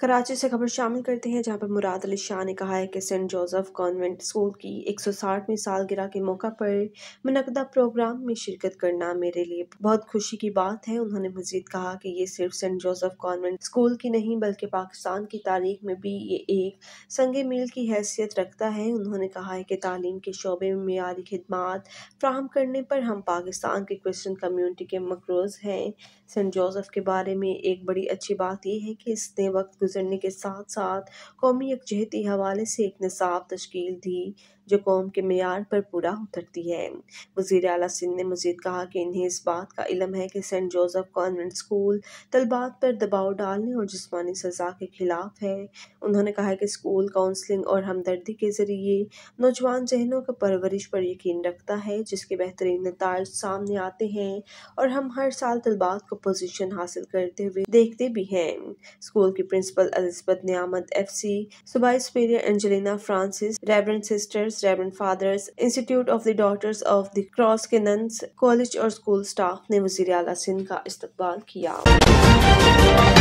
कराची से खबर शामिल करते हैं जहां पर मुराद अली शाह ने कहा है कि सेंट जोसेफ कॉन्वेंट स्कूल की 160वीं सालगिरह के मौका पर मनदा प्रोग्राम में शिरकत करना मेरे लिए बहुत खुशी की बात है उन्होंने मजीद कहा कि ये सिर्फ सेंट जोसेफ कॉन्वेंट स्कूल की नहीं बल्कि पाकिस्तान की तारीख में भी ये एक संग मील की हैसियत रखता है उन्होंने कहा है कि तालीम के शोबे में मीरी खदमात फ्राहम करने पर हम पाकिस्तान के क्रिश्चन कम्यूनिटी के मकरोज हैं सेंट जोसेफ के बारे में एक बड़ी अच्छी बात यह है कि इसने वक्त गुजरने के साथ साथ कौमी यकजहती हवाले से एक नसाब तश्कील दी जो कौम के मैार पर पूरा उतरती है वजीर अला सिंह ने मजीद कहा कि इन्हें इस बात का इलम है कि सेंट जोजफ कॉन्वेंट स्कूल तलबात पर दबाव डालने और जिसमानी सजा के खिलाफ है उन्होंने कहा कि स्कूल काउंसलिंग और हमदर्दी के ज़रिए नौजवान जहनों की परवरिश पर यकीन रखता है जिसके बेहतरीन नतज सामने आते हैं और हम हर साल तलबात को पोजिशन हासिल करते हुए देखते भी हैं स्कूल की principal principal Elizabeth Niamat F C सुबाई superior Angelina Francis reverend sisters reverend fathers institute of the daughters of the cross के नंस कॉलेज और स्कूल स्टाफ ने वजीर अला सिंध का इस्तेबाल किया